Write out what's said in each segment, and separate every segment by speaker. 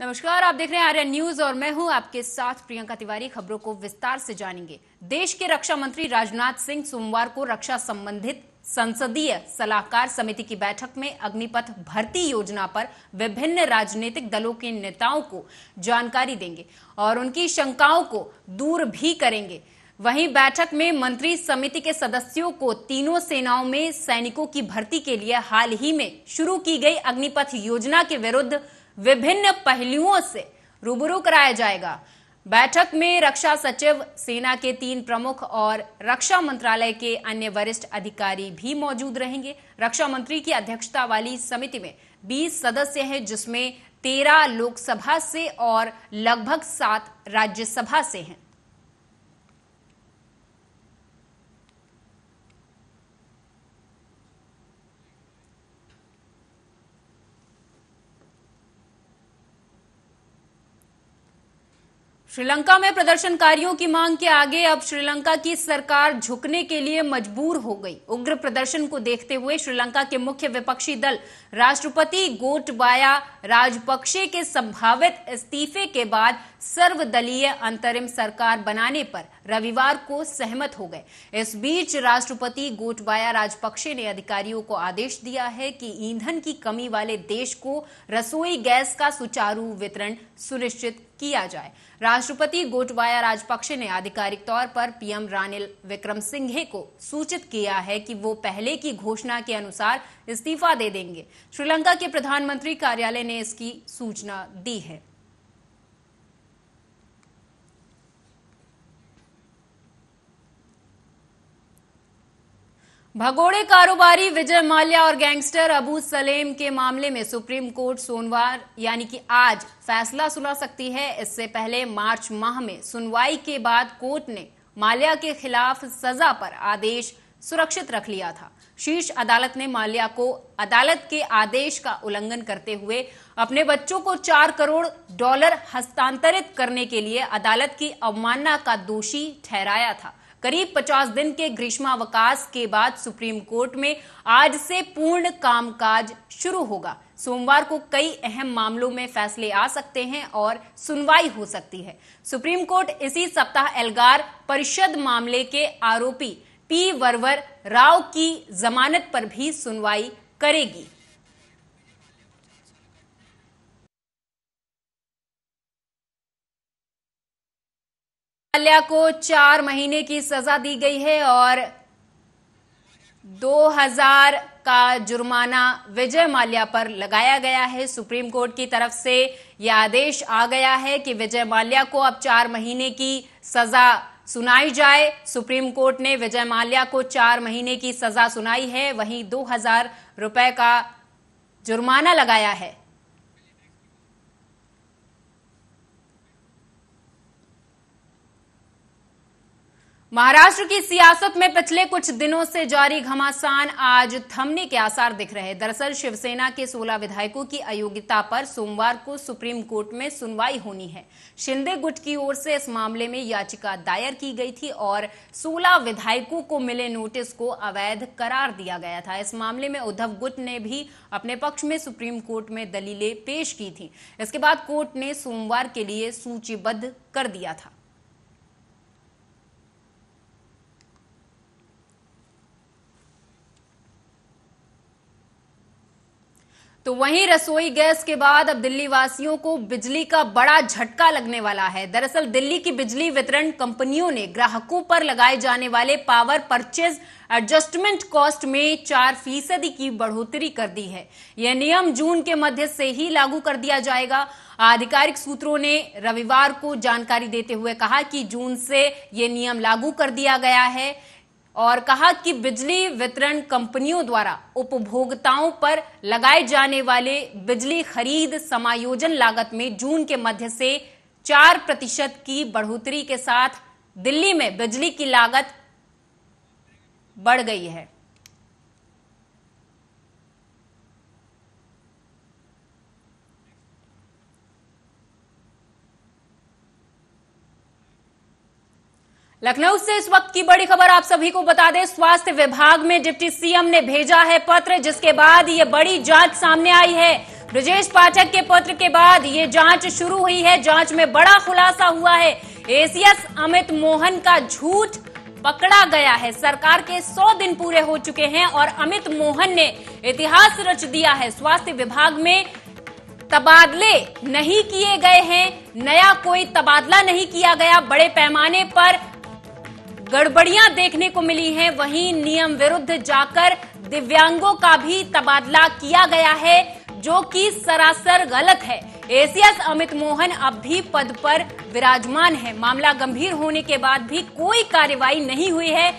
Speaker 1: नमस्कार आप देख रहे हैं आर्या न्यूज और मैं हूं आपके साथ प्रियंका तिवारी खबरों को विस्तार से जानेंगे देश के रक्षा मंत्री राजनाथ सिंह सोमवार को रक्षा संबंधित संसदीय सलाहकार समिति की बैठक में अग्निपथ भर्ती योजना पर विभिन्न राजनीतिक दलों के नेताओं को जानकारी देंगे और उनकी शंकाओं को दूर भी करेंगे वहीं बैठक में मंत्री समिति के सदस्यों को तीनों सेनाओं में सैनिकों की भर्ती के लिए हाल ही में शुरू की गई अग्निपथ योजना के विरुद्ध विभिन्न पहलुओं से रूबरू कराया जाएगा बैठक में रक्षा सचिव सेना के तीन प्रमुख और रक्षा मंत्रालय के अन्य वरिष्ठ अधिकारी भी मौजूद रहेंगे रक्षा मंत्री की अध्यक्षता वाली समिति में 20 सदस्य हैं जिसमें 13 लोकसभा से और लगभग सात राज्यसभा से हैं श्रीलंका में प्रदर्शनकारियों की मांग के आगे अब श्रीलंका की सरकार झुकने के लिए मजबूर हो गई उग्र प्रदर्शन को देखते हुए श्रीलंका के मुख्य विपक्षी दल राष्ट्रपति गोटबाया राजपक्षे के संभावित इस्तीफे के बाद सर्वदलीय अंतरिम सरकार बनाने पर रविवार को सहमत हो गए इस बीच राष्ट्रपति गोटबाया राजपक्षे ने अधिकारियों को आदेश दिया है कि ईंधन की कमी वाले देश को रसोई गैस का सुचारू वितरण सुनिश्चित किया जाए राष्ट्रपति गोटबाया राजपक्षे ने आधिकारिक तौर पर पीएम रानिल विक्रम सिंघे को सूचित किया है कि वो पहले की घोषणा के अनुसार इस्तीफा दे देंगे श्रीलंका के प्रधानमंत्री कार्यालय ने इसकी सूचना दी है भगोड़े कारोबारी विजय माल्या और गैंगस्टर अबू सलेम के मामले में सुप्रीम कोर्ट सोमवार यानी कि आज फैसला सुना सकती है इससे पहले मार्च माह में सुनवाई के बाद कोर्ट ने माल्या के खिलाफ सजा पर आदेश सुरक्षित रख लिया था शीर्ष अदालत ने माल्या को अदालत के आदेश का उल्लंघन करते हुए अपने बच्चों को चार करोड़ डॉलर हस्तांतरित करने के लिए अदालत की अवमानना का दोषी ठहराया था करीब 50 दिन के ग्रीष्मावकाश के बाद सुप्रीम कोर्ट में आज से पूर्ण कामकाज शुरू होगा सोमवार को कई अहम मामलों में फैसले आ सकते हैं और सुनवाई हो सकती है सुप्रीम कोर्ट इसी सप्ताह एल्गार परिषद मामले के आरोपी पी वरवर राव की जमानत पर भी सुनवाई करेगी माल्या को चार महीने की सजा दी गई है और 2000 का जुर्माना विजय माल्या पर लगाया गया है सुप्रीम कोर्ट की तरफ से यह आदेश आ गया है कि विजय माल्या को अब चार महीने की सजा सुनाई जाए सुप्रीम कोर्ट ने विजय माल्या को चार महीने की सजा सुनाई है वहीं 2000 रुपए का जुर्माना लगाया है महाराष्ट्र की सियासत में पिछले कुछ दिनों से जारी घमासान आज थमने के आसार दिख रहे दरअसल शिवसेना के 16 विधायकों की अयोग्यता पर सोमवार को सुप्रीम कोर्ट में सुनवाई होनी है शिंदे गुट की ओर से इस मामले में याचिका दायर की गई थी और 16 विधायकों को मिले नोटिस को अवैध करार दिया गया था इस मामले में उद्धव गुट ने भी अपने पक्ष में सुप्रीम कोर्ट में दलीलें पेश की थी इसके बाद कोर्ट ने सोमवार के लिए सूचीबद्ध कर दिया था तो वहीं रसोई गैस के बाद अब दिल्ली वासियों को बिजली का बड़ा झटका लगने वाला है दरअसल दिल्ली की बिजली वितरण कंपनियों ने ग्राहकों पर लगाए जाने वाले पावर परचेज एडजस्टमेंट कॉस्ट में चार फीसदी की बढ़ोतरी कर दी है यह नियम जून के मध्य से ही लागू कर दिया जाएगा आधिकारिक सूत्रों ने रविवार को जानकारी देते हुए कहा कि जून से यह नियम लागू कर दिया गया है और कहा कि बिजली वितरण कंपनियों द्वारा उपभोक्ताओं पर लगाए जाने वाले बिजली खरीद समायोजन लागत में जून के मध्य से चार प्रतिशत की बढ़ोतरी के साथ दिल्ली में बिजली की लागत बढ़ गई है लखनऊ से इस वक्त की बड़ी खबर आप सभी को बता दें स्वास्थ्य विभाग में डिप्टी सीएम ने भेजा है पत्र जिसके बाद ये बड़ी जांच सामने आई है ब्रजेश पाठक के पत्र के बाद ये जांच शुरू हुई है जांच में बड़ा खुलासा हुआ है एसीएस अमित मोहन का झूठ पकड़ा गया है सरकार के 100 दिन पूरे हो चुके हैं और अमित मोहन ने इतिहास रच दिया है स्वास्थ्य विभाग में तबादले नहीं किए गए हैं नया कोई तबादला नहीं किया गया बड़े पैमाने पर गड़बड़ियां देखने को मिली हैं वहीं नियम विरुद्ध जाकर दिव्यांगों का भी तबादला किया गया है जो कि सरासर गलत है एसीएस अमित मोहन अब भी पद पर विराजमान है मामला गंभीर होने के बाद भी कोई कार्रवाई नहीं हुई है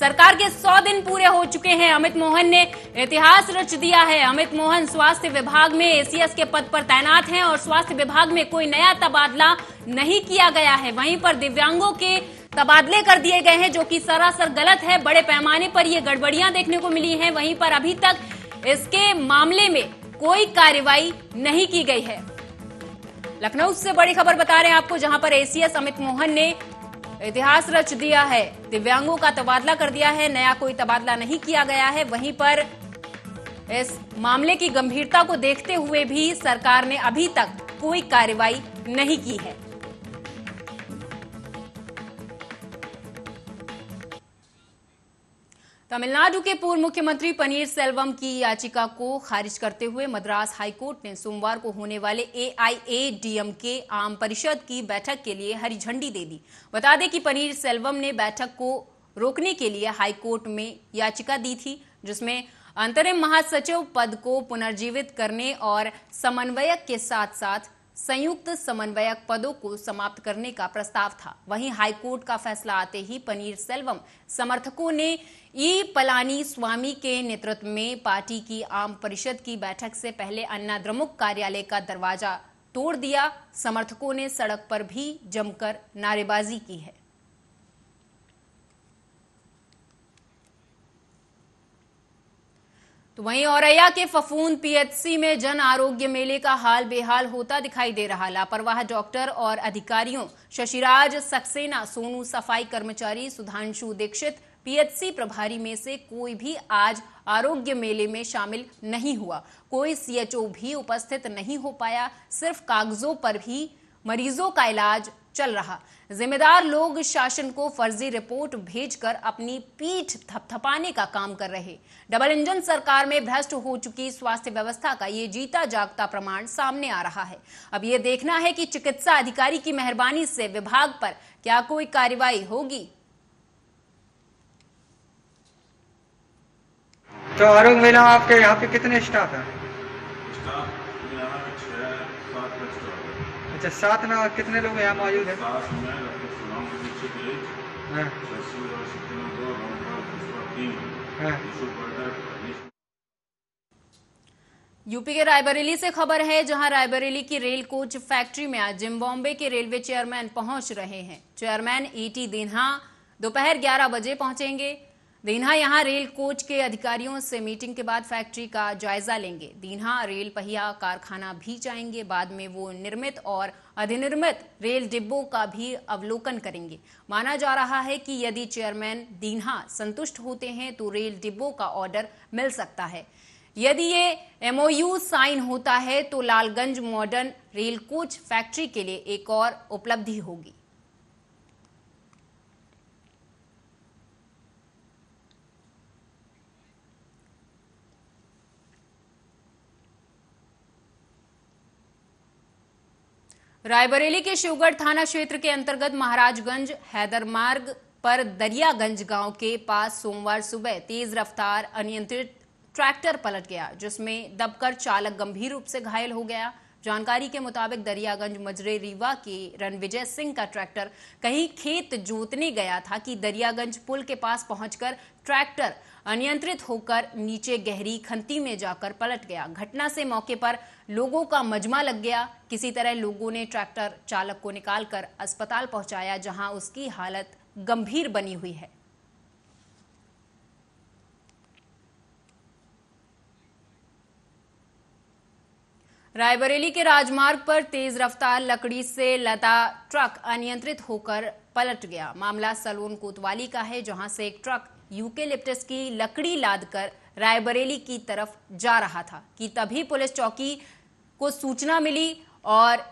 Speaker 1: सरकार के 100 दिन पूरे हो चुके हैं अमित मोहन ने इतिहास रच दिया है अमित मोहन स्वास्थ्य विभाग में एसीएस के पद पर तैनात हैं और स्वास्थ्य विभाग में कोई नया तबादला नहीं किया गया है वहीं पर दिव्यांगों के तबादले कर दिए गए हैं जो कि सरासर गलत है बड़े पैमाने पर ये गड़बड़ियां देखने को मिली हैं वहीं पर अभी तक इसके मामले में कोई कार्रवाई नहीं की गई है लखनऊ से बड़ी खबर बता रहे हैं आपको जहां पर एसीएस अमित मोहन ने इतिहास रच दिया है दिव्यांगों का तबादला कर दिया है नया कोई तबादला नहीं किया गया है वहीं पर इस मामले की गंभीरता को देखते हुए भी सरकार ने अभी तक कोई कार्रवाई नहीं की है तमिलनाडु के पूर्व मुख्यमंत्री पनीर सेल्वम की याचिका को खारिज करते हुए मद्रास हाईकोर्ट ने सोमवार को होने वाले के आम परिषद की बैठक के लिए हरी झंडी दे दी बता दें कि पनीर सेल्वम ने बैठक को रोकने के लिए हाईकोर्ट में याचिका दी थी जिसमें अंतरिम महासचिव पद को पुनर्जीवित करने और समन्वयक के साथ साथ संयुक्त समन्वयक पदों को समाप्त करने का प्रस्ताव था वहीं हाईकोर्ट का फैसला आते ही पनीर सेल्वम समर्थकों ने ई पलानी स्वामी के नेतृत्व में पार्टी की आम परिषद की बैठक से पहले अन्ना द्रमुक कार्यालय का दरवाजा तोड़ दिया समर्थकों ने सड़क पर भी जमकर नारेबाजी की है तो वहीं औरैया के फफून पीएचसी में जन आरोग्य मेले का हाल बेहाल होता दिखाई दे रहा लापरवाह डॉक्टर और अधिकारियों शशिराज सक्सेना सोनू सफाई कर्मचारी सुधांशु दीक्षित पीएचसी प्रभारी में से कोई भी आज आरोग्य मेले में शामिल नहीं हुआ कोई सीएचओ भी उपस्थित नहीं हो पाया सिर्फ कागजों पर भी मरीजों का इलाज चल रहा जिम्मेदार लोग शासन को फर्जी रिपोर्ट भेजकर अपनी पीठ थपथपाने का काम कर रहे डबल इंजन सरकार में भ्रष्ट हो चुकी स्वास्थ्य व्यवस्था का ये जीता जागता प्रमाण सामने आ रहा है अब ये देखना है कि चिकित्सा अधिकारी की मेहरबानी से विभाग पर क्या कोई कार्रवाई होगी तो आरोग्य मेला आपके यहाँ पे कितने स्टाफ है अच्छा सात नौ कितने लोग यहाँ मौजूद है हाँ। हाँ। यूपी के रायबरेली से खबर है जहां रायबरेली की रेल कोच फैक्ट्री में आज जिम्बॉम्बे के रेलवे चेयरमैन पहुंच रहे हैं चेयरमैन ईटी दिन्हा दोपहर 11 बजे पहुंचेंगे दीन्हा यहां रेल कोच के अधिकारियों से मीटिंग के बाद फैक्ट्री का जायजा लेंगे दीन्हा रेल पहिया कारखाना भी जाएंगे बाद में वो निर्मित और अधिनिर्मित रेल डिब्बों का भी अवलोकन करेंगे माना जा रहा है कि यदि चेयरमैन दीन्हा संतुष्ट होते हैं तो रेल डिब्बों का ऑर्डर मिल सकता है यदि ये एमओयू साइन होता है तो Lalganj modern rail coach factory के लिए एक और उपलब्धि होगी रायबरेली के शिवगढ़ थाना क्षेत्र के अंतर्गत महाराजगंज हैदर मार्ग पर दरियागंज गांव के पास सोमवार सुबह तेज रफ्तार अनियंत्रित ट्रैक्टर पलट गया जिसमें दबकर चालक गंभीर रूप से घायल हो गया जानकारी के मुताबिक दरियागंज मजरे रीवा के रणविजय सिंह का ट्रैक्टर कहीं खेत जोतने गया था कि दरियागंज पुल के पास पहुंचकर ट्रैक्टर अनियंत्रित होकर नीचे गहरी खंती में जाकर पलट गया घटना से मौके पर लोगों का मजमा लग गया किसी तरह लोगों ने ट्रैक्टर चालक को निकालकर अस्पताल पहुंचाया जहां उसकी हालत गंभीर बनी हुई है रायबरेली के राजमार्ग पर तेज रफ्तार लकड़ी से लदा ट्रक अनियंत्रित होकर पलट गया मामला सलोन कोतवाली का है जहां से एक ट्रक यूके लिप्टस की लकड़ी लादकर रायबरेली की तरफ जा रहा था कि तभी पुलिस चौकी को सूचना मिली और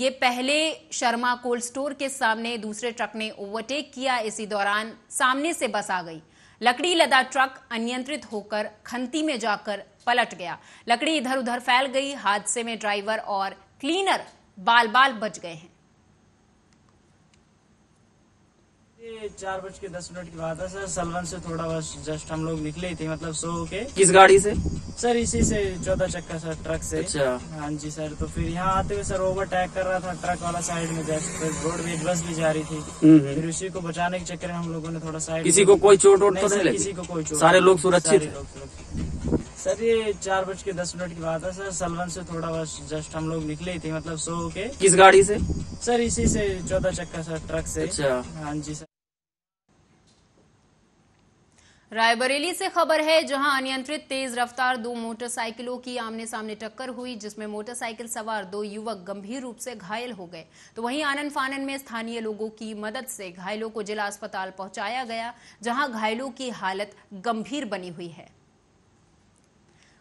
Speaker 1: ये पहले शर्मा कोल्ड स्टोर के सामने दूसरे ट्रक ने ओवरटेक किया इसी दौरान सामने से बस आ गई लकड़ी लदा ट्रक अनियंत्रित होकर खंती में जाकर पलट गया लकड़ी इधर उधर फैल गई हादसे में ड्राइवर और क्लीनर बाल बाल बच गए हैं चार बज के दस मिनट की बात है सर सलवन से थोड़ा बस जस्ट हम लोग निकले थे मतलब सो के किस गाड़ी से सर इसी से चौदह चक्का सर ट्रक से अच्छा हाँ जी सर तो फिर यहाँ आते हुए सर ओवरटेक कर रहा था ट्रक वाला साइड में जस्ट फिर रोडवेज बस भी जा रही थी हम्म, हम्म। फिर उसी को बचाने के चक्कर में हम लोगों ने थोड़ा साइड किसी को कोई चोट वोट तो नहीं लगी किसी को कोई चोट सारे लोग सुरक्षित सर ये चार बज के दस मिनट की बात है सर सलवन से थोड़ा बस जस्ट हम लोग निकले थे मतलब सो के किस गाड़ी से सर इसी से चौदह चक्का सर ट्रक से अच्छा हाँ जी सर रायबरेली से खबर है जहां अनियंत्रित तेज रफ्तार दो मोटरसाइकिलों की आमने सामने टक्कर हुई जिसमें मोटरसाइकिल सवार दो युवक गंभीर रूप से घायल हो गए तो वहीं आनंद फानन में स्थानीय लोगों की मदद से घायलों को जिला अस्पताल पहुंचाया गया जहां घायलों की हालत गंभीर बनी हुई है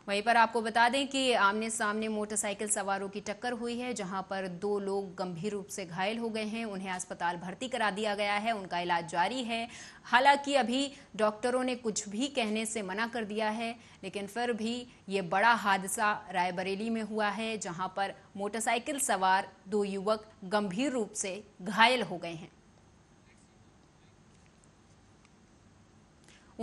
Speaker 1: वहीं पर आपको बता दें कि आमने सामने मोटरसाइकिल सवारों की टक्कर हुई है जहां पर दो लोग गंभीर रूप से घायल हो गए हैं उन्हें अस्पताल भर्ती करा दिया गया है उनका इलाज जारी है हालांकि अभी डॉक्टरों ने कुछ भी कहने से मना कर दिया है लेकिन फिर भी ये बड़ा हादसा रायबरेली में हुआ है जहां पर मोटरसाइकिल सवार दो युवक गंभीर रूप से घायल हो गए हैं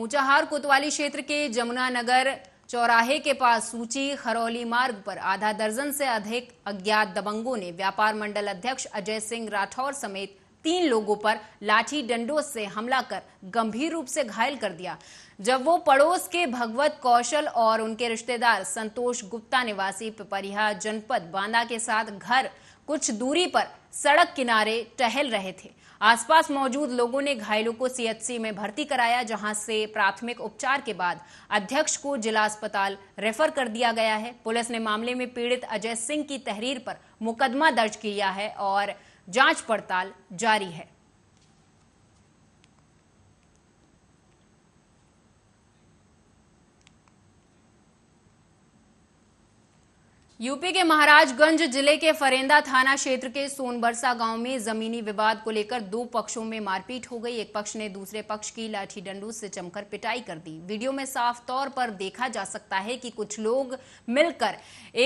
Speaker 1: ऊंचाहार कोतवाली क्षेत्र के जमुना नगर चौराहे के पास सूची खरौली मार्ग पर आधा दर्जन से अधिक अज्ञात दबंगों ने व्यापार मंडल अध्यक्ष अजय सिंह राठौर समेत तीन लोगों पर लाठी डंडों से हमला कर गंभीर रूप से घायल कर दिया जब वो पड़ोस के भगवत कौशल और उनके रिश्तेदार संतोष गुप्ता निवासी पिपरिया जनपद बांदा के साथ घर कुछ दूरी पर सड़क किनारे टहल रहे थे आसपास मौजूद लोगों ने घायलों को सीएचसी में भर्ती कराया जहां से प्राथमिक उपचार के बाद अध्यक्ष को जिला अस्पताल रेफर कर दिया गया है पुलिस ने मामले में पीड़ित अजय सिंह की तहरीर पर मुकदमा दर्ज किया है और जांच पड़ताल जारी है यूपी के महाराजगंज जिले के फरेंदा थाना क्षेत्र के सोनबरसा गांव में जमीनी विवाद को लेकर दो पक्षों में मारपीट हो गई एक पक्ष ने दूसरे पक्ष की लाठी डंडू से जमकर पिटाई कर दी वीडियो में साफ तौर पर देखा जा सकता है कि कुछ लोग मिलकर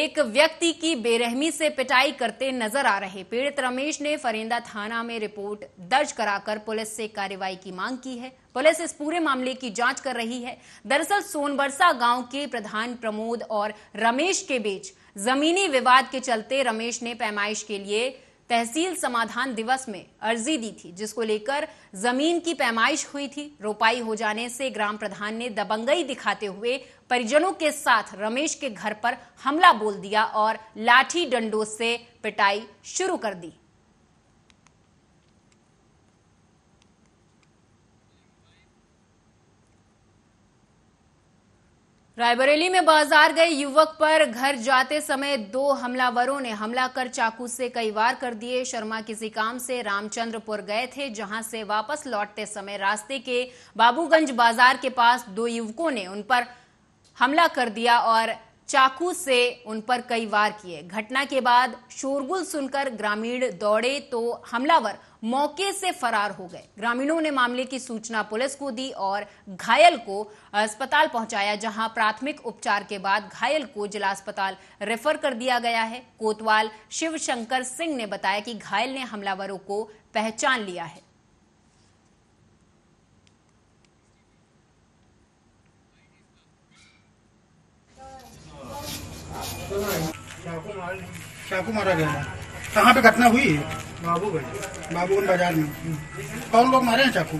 Speaker 1: एक व्यक्ति की बेरहमी से पिटाई करते नजर आ रहे पीड़ित रमेश ने फरेंदा थाना में रिपोर्ट दर्ज कराकर पुलिस से कार्रवाई की मांग की है पुलिस इस पूरे मामले की जांच कर रही है दरअसल सोनबरसा गांव के प्रधान प्रमोद और रमेश के बीच जमीनी विवाद के चलते रमेश ने पैमाइश के लिए तहसील समाधान दिवस में अर्जी दी थी जिसको लेकर जमीन की पैमाइश हुई थी रोपाई हो जाने से ग्राम प्रधान ने दबंगई दिखाते हुए परिजनों के साथ रमेश के घर पर हमला बोल दिया और लाठी डंडों से पिटाई शुरू कर दी रायबरेली में बाजार गए युवक पर घर जाते समय दो हमलावरों ने हमला कर चाकू से कई वार कर दिए शर्मा किसी काम से रामचंद्रपुर गए थे जहां से वापस लौटते समय रास्ते के बाबूगंज बाजार के पास दो युवकों ने उन पर हमला कर दिया और चाकू से उन पर कई वार किए घटना के बाद शोरगुल सुनकर ग्रामीण दौड़े तो हमलावर मौके से फरार हो गए ग्रामीणों ने मामले की सूचना पुलिस को दी और घायल को अस्पताल पहुंचाया जहां प्राथमिक उपचार के बाद घायल को जिला अस्पताल रेफर कर दिया गया है कोतवाल शिवशंकर सिंह ने बताया कि घायल ने हमलावरों को पहचान लिया है चाकू मारा गया कहाँ पे घटना हुई है बाबू भाई बाबूगंज बाजार में कौन लोग मारे हैं चाकू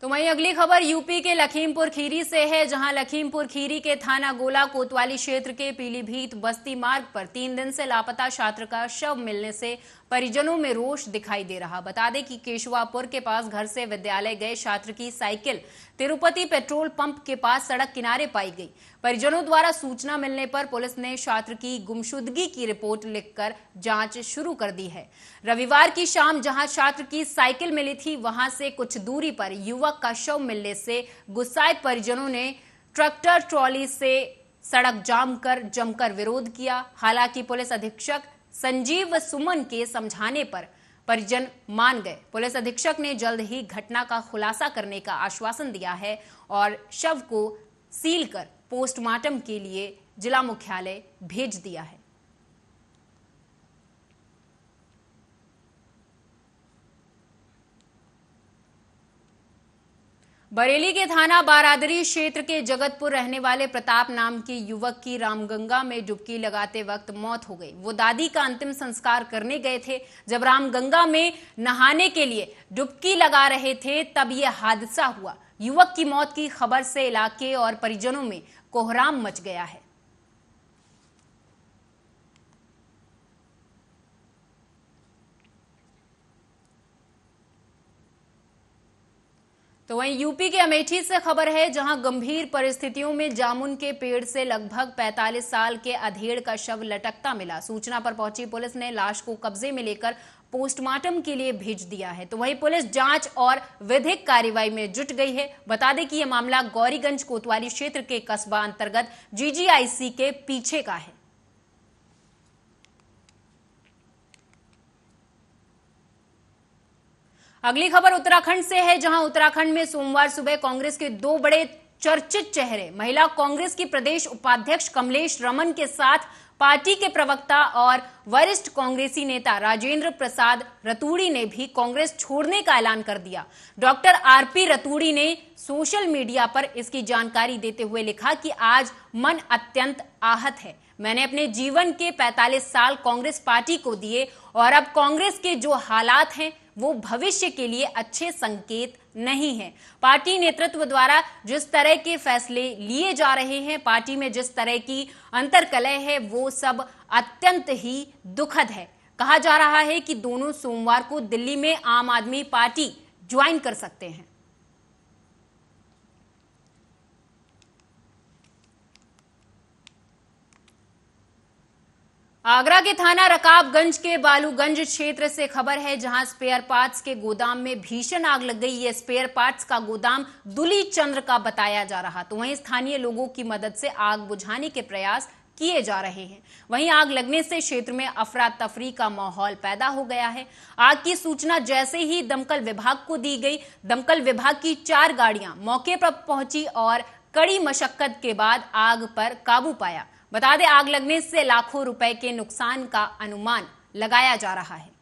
Speaker 1: तो वहीं अगली खबर यूपी के लखीमपुर खीरी से है जहां लखीमपुर खीरी के थाना गोला कोतवाली क्षेत्र के पीलीभीत बस्ती मार्ग पर तीन दिन से लापता छात्र का शव मिलने से परिजनों में रोष दिखाई दे रहा बता दें कि केशवापुर के पास घर से विद्यालय गए छात्र की साइकिल तिरुपति पेट्रोल पंप के पास सड़क किनारे पाई गई परिजनों द्वारा सूचना मिलने पर पुलिस ने छात्र की गुमशुदगी की रिपोर्ट लिखकर जांच शुरू कर दी है रविवार की शाम जहां छात्र की साइकिल मिली थी वहां से कुछ दूरी पर युवक का शव मिलने से गुस्साए परिजनों ने ट्रैक्टर ट्रॉली से सड़क जाम कर जमकर विरोध किया हालांकि पुलिस अधीक्षक संजीव व सुमन के समझाने पर परिजन मान गए पुलिस अधीक्षक ने जल्द ही घटना का खुलासा करने का आश्वासन दिया है और शव को सील कर पोस्टमार्टम के लिए जिला मुख्यालय भेज दिया है बरेली के थाना बारादरी क्षेत्र के जगतपुर रहने वाले प्रताप नाम के युवक की रामगंगा में डुबकी लगाते वक्त मौत हो गई वो दादी का अंतिम संस्कार करने गए थे जब रामगंगा में नहाने के लिए डुबकी लगा रहे थे तब ये हादसा हुआ युवक की मौत की खबर से इलाके और परिजनों में कोहराम मच गया है तो वहीं यूपी के अमेठी से खबर है जहां गंभीर परिस्थितियों में जामुन के पेड़ से लगभग 45 साल के अधेड़ का शव लटकता मिला सूचना पर पहुंची पुलिस ने लाश को कब्जे में लेकर पोस्टमार्टम के लिए भेज दिया है तो वहीं पुलिस जांच और विधिक कार्रवाई में जुट गई है बता दें कि यह मामला गौरीगंज कोतवाली क्षेत्र के कस्बा अंतर्गत जीजीआईसी के पीछे का है अगली खबर उत्तराखंड से है जहां उत्तराखंड में सोमवार सुबह कांग्रेस के दो बड़े चर्चित चेहरे महिला कांग्रेस की प्रदेश उपाध्यक्ष कमलेश रमन के साथ पार्टी के प्रवक्ता और वरिष्ठ कांग्रेसी नेता राजेंद्र प्रसाद रतूड़ी ने भी कांग्रेस छोड़ने का ऐलान कर दिया डॉक्टर आरपी रतूड़ी ने सोशल मीडिया पर इसकी जानकारी देते हुए लिखा कि आज मन अत्यंत आहत है मैंने अपने जीवन के 45 साल कांग्रेस पार्टी को दिए और अब कांग्रेस के जो हालात हैं वो भविष्य के लिए अच्छे संकेत नहीं है पार्टी नेतृत्व द्वारा जिस तरह के फैसले लिए जा रहे हैं पार्टी में जिस तरह की अंतर कलह है वो सब अत्यंत ही दुखद है कहा जा रहा है कि दोनों सोमवार को दिल्ली में आम आदमी पार्टी ज्वाइन कर सकते हैं आगरा के थाना रकाबगंज के बालूगंज क्षेत्र से खबर है जहां स्पेयर पार्ट्स के गोदाम में भीषण आग लग गई है स्पेयर पार्ट्स का गोदाम दुली चंद्र का बताया जा रहा तो वहीं स्थानीय लोगों की मदद से आग बुझाने के प्रयास किए जा रहे हैं वहीं आग लगने से क्षेत्र में अफरा तफरी का माहौल पैदा हो गया है आग की सूचना जैसे ही दमकल विभाग को दी गई दमकल विभाग की चार गाड़ियां मौके पर पहुंची और कड़ी मशक्कत के बाद आग पर काबू पाया बता दें आग लगने से लाखों रुपए के नुकसान का अनुमान लगाया जा रहा है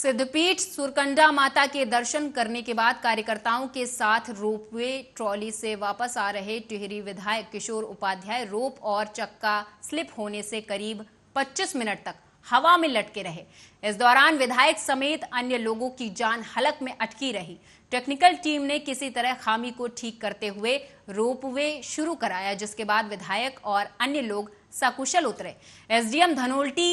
Speaker 1: सिद्धपीठ सुरकंडा माता के दर्शन करने के बाद कार्यकर्ताओं के साथ रोपवे ट्रॉली से वापस आ रहे टिहरी विधायक किशोर उपाध्याय रोप और चक्का स्लिप होने से करीब 25 मिनट तक हवा में लटके रहे इस दौरान विधायक समेत अन्य लोगों की जान हलक में अटकी रही टेक्निकल टीम ने किसी तरह खामी को ठीक करते हुए रोपवे शुरू कराया जिसके बाद विधायक और अन्य लोग सकुशल उतरे एसडीएम धनोल्टी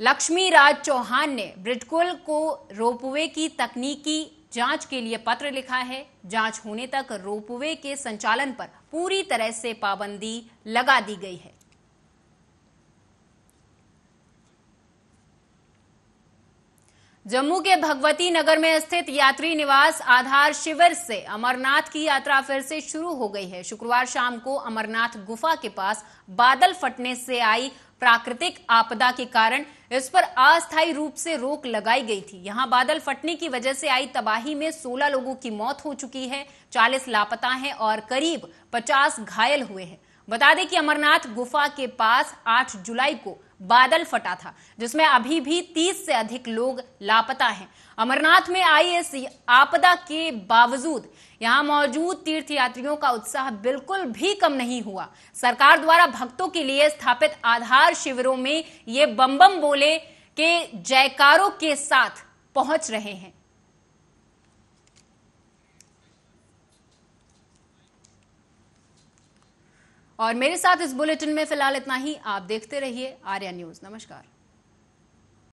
Speaker 1: लक्ष्मी राज चौहान ने ब्रिटकुल को रोपवे की तकनीकी जांच के लिए पत्र लिखा है जांच होने तक रोपवे के संचालन पर पूरी तरह से पाबंदी लगा दी गई है जम्मू के भगवती नगर में स्थित यात्री निवास आधार शिविर से अमरनाथ की यात्रा फिर से शुरू हो गई है शुक्रवार शाम को अमरनाथ गुफा के पास बादल फटने से आई प्राकृतिक आपदा के कारण इस पर अस्थायी रूप से रोक लगाई गई थी यहां बादल फटने की वजह से आई तबाही में 16 लोगों की मौत हो चुकी है 40 लापता हैं और करीब 50 घायल हुए हैं बता दें कि अमरनाथ गुफा के पास 8 जुलाई को बादल फटा था जिसमें अभी भी 30 से अधिक लोग लापता हैं अमरनाथ में आई इस आपदा के बावजूद यहां मौजूद तीर्थयात्रियों का उत्साह बिल्कुल भी कम नहीं हुआ सरकार द्वारा भक्तों के लिए स्थापित आधार शिविरों में ये बम बम बोले के जयकारों के साथ पहुंच रहे हैं और मेरे साथ इस बुलेटिन में फिलहाल इतना ही आप देखते रहिए आर्या न्यूज नमस्कार